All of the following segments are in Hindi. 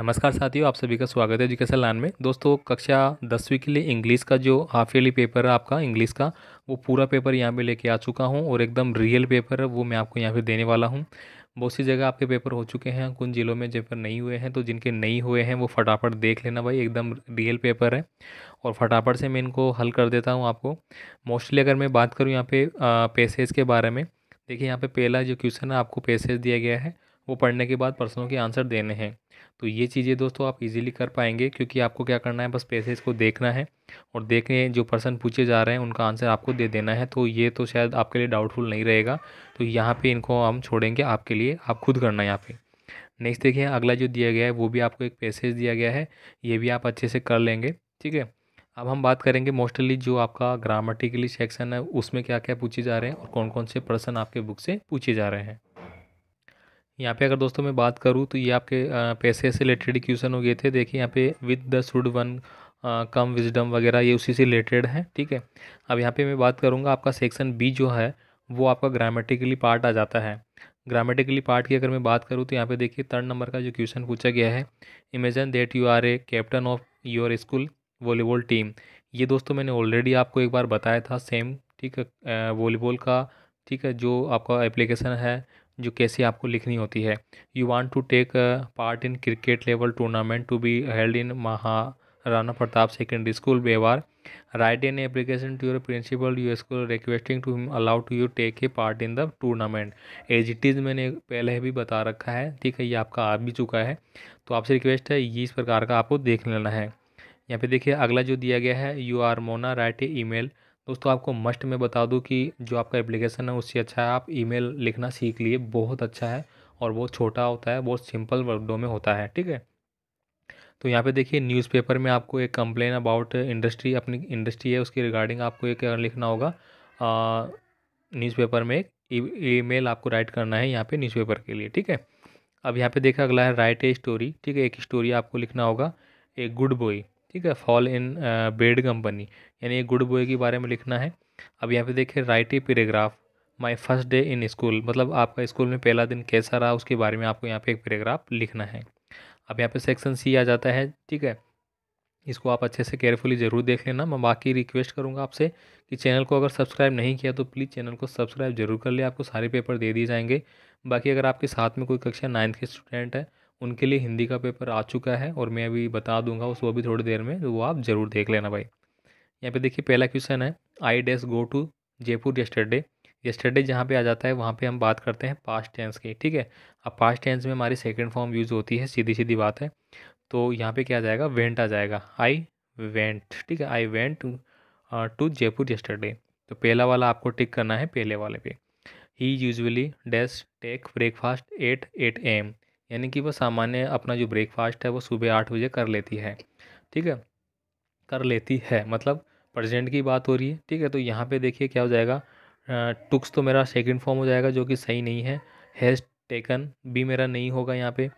नमस्कार साथियों आप सभी का स्वागत है एजुकेशन लाइन में दोस्तों कक्षा दसवीं के लिए इंग्लिश का जो हाफ ईयरली पेपर है आपका इंग्लिश का वो पूरा पेपर यहाँ पे लेके आ चुका हूँ और एकदम रियल पेपर है वो मैं आपको यहाँ पे देने वाला हूँ बहुत सी जगह आपके पेपर हो चुके हैं कुछ ज़िलों में पेपर नहीं हुए हैं तो जिनके नहीं हुए हैं वो फटाफट देख लेना भाई एकदम रियल पेपर है और फटाफट से मैं इनको हल कर देता हूँ आपको मोस्टली अगर मैं बात करूँ यहाँ पे पेसेज के बारे में देखिए यहाँ पे पहला जो क्वेश्चन है आपको पेसेज दिया गया है वो पढ़ने के बाद प्रश्नों के आंसर देने हैं तो ये चीज़ें दोस्तों आप इजीली कर पाएंगे क्योंकि आपको क्या करना है बस पैसेज को देखना है और देखने जो पर्सन पूछे जा रहे हैं उनका आंसर आपको दे देना है तो ये तो शायद आपके लिए डाउटफुल नहीं रहेगा तो यहाँ पे इनको हम छोड़ेंगे आपके लिए आप खुद करना है यहाँ पर नेक्स्ट देखिए अगला जो दिया गया है वो भी आपको एक पैसेज दिया गया है ये भी आप अच्छे से कर लेंगे ठीक है अब हम बात करेंगे मोस्टली जो आपका ग्रामेटिकली सेक्शन है उसमें क्या क्या पूछे जा रहे हैं और कौन कौन से प्रश्न आपके बुक से पूछे जा रहे हैं यहाँ पे अगर दोस्तों मैं बात करूँ तो ये आपके पैसे से रिलेटेड क्वेश्चन हो गए थे देखिए यहाँ पे with the should one come wisdom वगैरह ये उसी से रिलेटेड है ठीक है अब यहाँ पे मैं बात करूँगा आपका सेक्शन बी जो है वो आपका ग्रामेटिकली पार्ट आ जाता है ग्रामेटिकली पार्ट की अगर मैं बात करूँ तो यहाँ पे देखिए थर्ड नंबर का जो क्वेश्चन पूछा गया है imagine that you are a captain of your school volleyball team ये दोस्तों मैंने ऑलरेडी आपको एक बार बताया था सेम ठीक है वॉलीबॉल का ठीक है जो आपका एप्लीकेशन है जो कैसे आपको लिखनी होती है you want to take part in cricket level tournament to be held in Maharana Pratap secondary school Bewar write an application to your principal you school requesting to him allow to you take a part in the tournament as it is मैंने पहले भी बता रखा है ठीक है ये आपका आ भी चुका है तो आपसे रिक्वेस्ट है ये इस प्रकार का आपको देख लेना है यहाँ पे देखिए अगला जो दिया गया है you are Mona write a mail दोस्तों आपको मस्ट में बता दूं कि जो आपका एप्लीकेशन है उससे अच्छा है आप ईमेल लिखना सीख लिए बहुत अच्छा है और बहुत छोटा होता है बहुत सिंपल वर्डों में होता है ठीक है तो यहाँ पे देखिए न्यूज़पेपर में आपको एक कंप्लेन अबाउट इंडस्ट्री अपनी इंडस्ट्री है उसके रिगार्डिंग आपको एक लिखना होगा न्यूज़पेपर में एक ईमेल e, आपको राइट करना है यहाँ पे न्यूज़पेपर के लिए ठीक है अब यहाँ पे देखा अगला है राइट ए स्टोरी ठीक है एक स्टोरी आपको लिखना होगा ए गुड बॉय ठीक है फॉल इन बेड कंपनी यानी गुड बॉय के बारे में लिखना है अब यहाँ पे देखिए write a paragraph my first day in school मतलब आपका स्कूल में पहला दिन कैसा रहा उसके बारे में आपको यहाँ पे एक पैराग्राफ लिखना है अब यहाँ पे सेक्शन सी आ जाता है ठीक है इसको आप अच्छे से केयरफुली ज़रूर देख लेना मैं बाकी रिक्वेस्ट करूँगा आपसे कि चैनल को अगर सब्सक्राइब नहीं किया तो प्लीज़ चैनल को सब्सक्राइब जरूर कर ले आपको सारे पेपर दे दिए जाएंगे बाकी अगर आपके साथ में कोई कक्षा नाइन्थ के स्टूडेंट है उनके लिए हिंदी का पेपर आ चुका है और मैं अभी बता दूंगा उसको भी थोड़ी देर में तो वो आप ज़रूर देख लेना भाई यहाँ पे देखिए पहला क्वेश्चन है I does go to Jaipur yesterday yesterday जहाँ पे आ जाता है वहाँ पे हम बात करते हैं पास्ट टेंस की ठीक है अब पास्ट टेंस में हमारी सेकेंड फॉर्म यूज़ होती है सीधी सीधी बात है तो यहाँ पर क्या जाएगा वेंट आ जाएगा आई वेंट ठीक है I went to Jaipur yesterday तो पहला वाला आपको टिक करना है पहले वाले पे he usually does take breakfast at eight am यानी कि वो सामान्य अपना जो ब्रेकफास्ट है वो सुबह आठ बजे कर लेती है ठीक है कर लेती है मतलब प्रजेंट की बात हो रही है ठीक है तो यहाँ पे देखिए क्या हो जाएगा टुक्स तो मेरा सेकंड फॉर्म हो जाएगा जो कि सही नहीं है हैज़ टेकन भी मेरा नहीं होगा यहाँ पे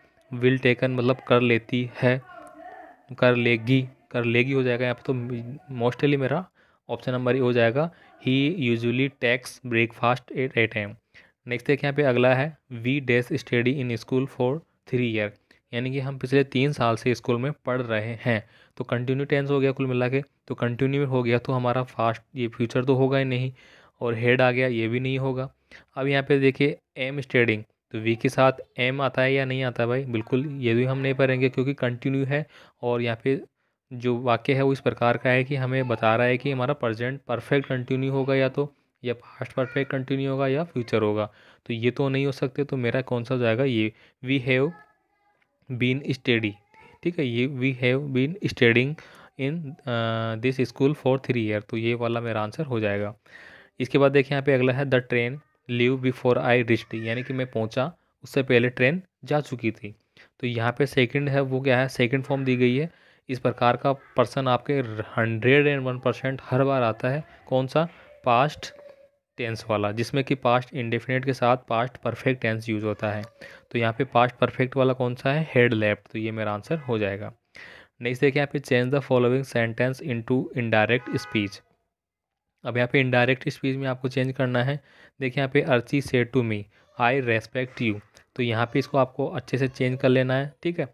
विल टेकन मतलब कर लेती है कर लेगी कर लेगी हो जाएगा यहाँ पे तो मोस्टली मेरा ऑप्शन नंबर ए हो जाएगा he usually takes breakfast at eight am next देखिए यहाँ पे अगला है we does study in school for three year यानी कि हम पिछले तीन साल से स्कूल में पढ़ रहे हैं तो कंटिन्यू टेंस हो गया कुल मिला के तो कंटिन्यू हो गया तो हमारा फास्ट ये फ्यूचर तो होगा ही नहीं और हेड आ गया ये भी नहीं होगा अब यहाँ पे देखिए एम स्टेडिंग तो वी के साथ एम आता है या नहीं आता है भाई बिल्कुल ये भी हम नहीं पढ़ेंगे क्योंकि कंटिन्यू है और यहाँ पे जो वाक्य है वो इस प्रकार का है कि हमें बता रहा है कि हमारा प्रजेंट परफेक्ट कंटिन्यू होगा या तो या पास्ट परफेक्ट कंटिन्यू होगा या फ्यूचर होगा तो ये तो नहीं हो सकते तो मेरा कौन सा जाएगा ये वी हैव बीन स्टडी ठीक है ये we have been studying in this school for three year तो ये वाला मेरा आंसर हो जाएगा इसके बाद देखिए यहाँ पे अगला है the train leave before I reached यानी कि मैं पहुँचा उससे पहले ट्रेन जा चुकी थी तो यहाँ पे सेकंड है वो क्या है सेकंड फॉर्म दी गई है इस प्रकार का पर्सन आपके हंड्रेड एंड वन परसेंट हर बार आता है कौन सा पास्ट टेंस वाला जिसमें कि पास्ट इंडेफिनेट के साथ पास्ट परफेक्ट टेंस यूज़ होता है तो यहाँ पे पास्ट परफेक्ट वाला कौन सा है हेड लेफ्ट तो ये मेरा आंसर हो जाएगा नेक्स्ट देखिए यहाँ पे change the following sentence into indirect speech अब यहाँ पे इनडायरेक्ट स्पीच में आपको चेंज करना है देखिए यहाँ पे Archi says to me I respect you तो यहाँ पे इसको आपको अच्छे से चेंज कर लेना है ठीक है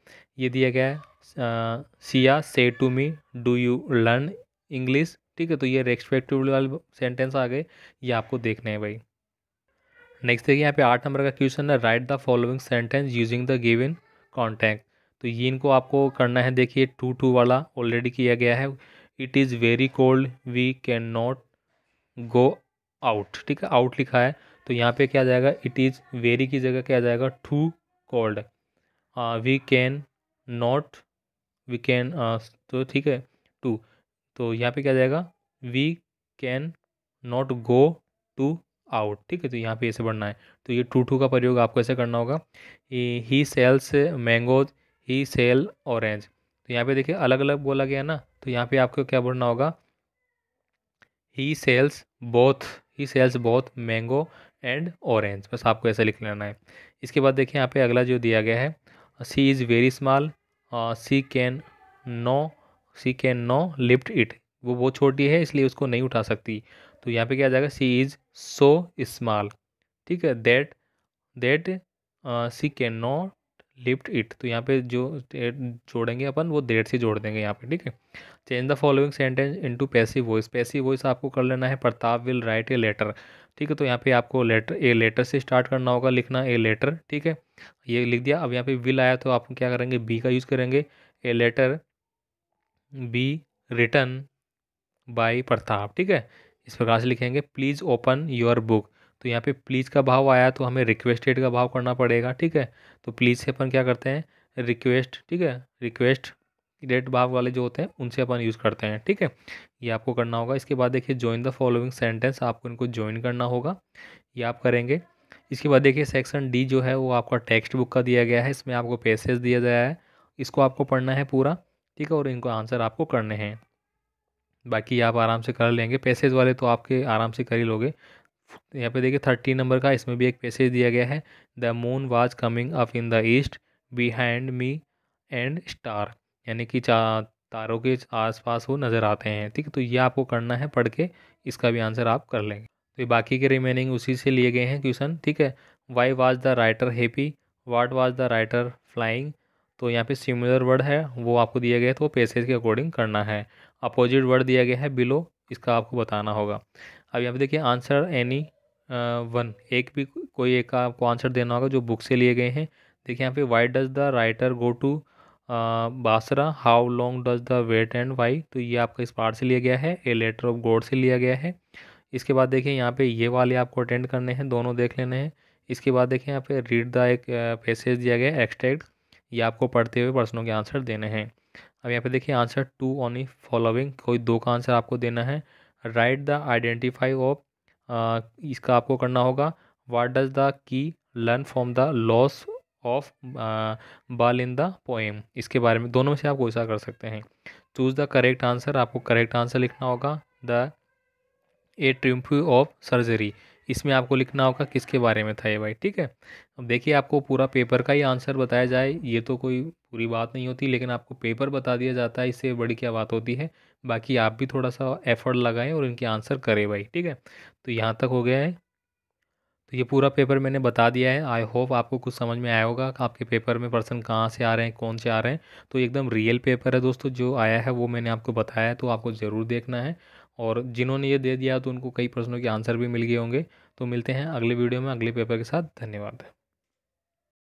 ये दिया गया है Siya says to me do you learn English ठीक है तो ये रेस्पेक्टिवली वाले सेंटेंस आ गए ये आपको देखने हैं भाई नेक्स्ट देखिए यहाँ पे आठ नंबर का क्वेश्चन है write the following sentence using the in contact तो ये इनको आपको करना है देखिए टू टू वाला ऑलरेडी किया गया है it is very cold we can not go out ठीक है आउट लिखा है तो यहाँ पे क्या जाएगा इट इज़ वेरी की जगह क्या जाएगा too cold we can not we can तो ठीक है टू तो यहाँ पे क्या जाएगा we can not go to out ठीक है तो यहाँ पे ऐसे बढ़ना है तो ये टू टू का प्रयोग आपको ऐसे करना होगा he sells mangoes he sell orange तो यहाँ पे देखिए अलग अलग बोला गया ना तो यहाँ पे आपको क्या बढ़ना होगा he sells both he sells both mango and orange बस आपको ऐसा लिख लेना है इसके बाद देखिए यहाँ पे अगला जो दिया गया है she is very small she can no she can no lift it वो बहुत छोटी है इसलिए उसको नहीं उठा सकती तो यहाँ पे क्या आ जाएगा सी इज़ सो स्मॉल ठीक है that that she can not lift it तो यहाँ पे जो जोड़ेंगे अपन वो देट से जोड़ देंगे यहाँ पे ठीक है change the following sentence into passive voice passive voice आपको कर लेना है Pratap will write a letter ठीक है तो यहाँ पे आपको लेटर ए लेटर से स्टार्ट करना होगा लिखना ए लेटर ठीक है ये लिख दिया अब यहाँ पे विल आया तो आप क्या करेंगे बी का यूज़ करेंगे a letter be written by Pratap ठीक है इस प्रकार से लिखेंगे प्लीज़ ओपन योर बुक तो यहाँ पे प्लीज़ का भाव आया तो हमें रिक्वेस्टेड का भाव करना पड़ेगा ठीक है तो प्लीज़ से अपन क्या करते हैं रिक्वेस्ट ठीक है रिक्वेस्ट डेट भाव वाले जो होते हैं उनसे अपन यूज़ करते हैं ठीक है ये आपको करना होगा इसके बाद देखिए ज्वाइन द फॉलोइंग सेंटेंस आपको इनको ज्वाइन करना होगा ये आप करेंगे इसके बाद देखिए सेक्शन डी जो है वो आपका टेक्स्ट बुक का दिया गया है इसमें आपको पैसेज दिया गया है इसको आपको पढ़ना है पूरा ठीक है और इनको आंसर आपको करने हैं बाकी आप आराम से कर लेंगे पैसेज वाले तो आपके आराम से कर ही लोगे यहाँ पे देखिए थर्टी नंबर का इसमें भी एक पैसेज दिया गया है the moon was coming up in the east behind me and star यानी कि तारों के आसपास वो नज़र आते हैं ठीक है तो ये आपको करना है पढ़ के इसका भी आंसर आप कर लेंगे तो ये बाकी के रिमेनिंग उसी से लिए गए हैं क्वेश्चन ठीक है why was the writer happy what was the writer flying तो यहाँ पे सिमिलर वर्ड है वो आपको दिया गया है तो वो पैसेज के अकॉर्डिंग करना है अपोजिट वर्ड दिया गया है बिलो इसका आपको बताना होगा अब यहाँ पे देखिए आंसर एनी वन एक भी कोई एक का आपको आंसर देना होगा जो बुक से लिए गए हैं देखिए यहाँ पे why does the writer go to Basra how long does the wait and why तो ये आपका इस पार्ट से लिया गया है ए लेटर ऑफ गोड से लिया गया है इसके बाद देखिए यहाँ पे ये वाले आपको अटेंड करने हैं दोनों देख लेने हैं इसके बाद देखिए यहाँ पे रीड द एक पैसेज दिया गया है एक्सट्रैक्ट ये आपको पढ़ते हुए प्रश्नों के आंसर देने हैं अब यहाँ पे देखिए आंसर टू ऑनली फॉलोविंग कोई दो का आंसर आपको देना है राइट द आइडेंटिफाई ऑफ इसका आपको करना होगा what does the key learn from the loss of ball in the poem इसके बारे में दोनों में से आप कोई सा कर सकते हैं चूज़ द करेक्ट आंसर आपको करेक्ट आंसर लिखना होगा the a triumph of surgery इसमें आपको लिखना होगा किसके बारे में था ये भाई ठीक है अब देखिए आपको पूरा पेपर का ही आंसर बताया जाए ये तो कोई पूरी बात नहीं होती लेकिन आपको पेपर बता दिया जाता है इससे बड़ी क्या बात होती है बाकी आप भी थोड़ा सा एफर्ट लगाएं और इनके आंसर करें भाई ठीक है तो यहाँ तक हो गया है तो ये पूरा पेपर मैंने बता दिया है आई होप आपको कुछ समझ में आया होगा आपके पेपर में पर्सन कहाँ से आ रहे हैं कौन से आ रहे हैं तो एकदम रियल पेपर है दोस्तों जो आया है वो मैंने आपको बताया है तो आपको ज़रूर देखना है और जिन्होंने ये दे दिया तो उनको कई प्रश्नों के आंसर भी मिल गए होंगे तो मिलते हैं अगले वीडियो में अगले पेपर के साथ धन्यवाद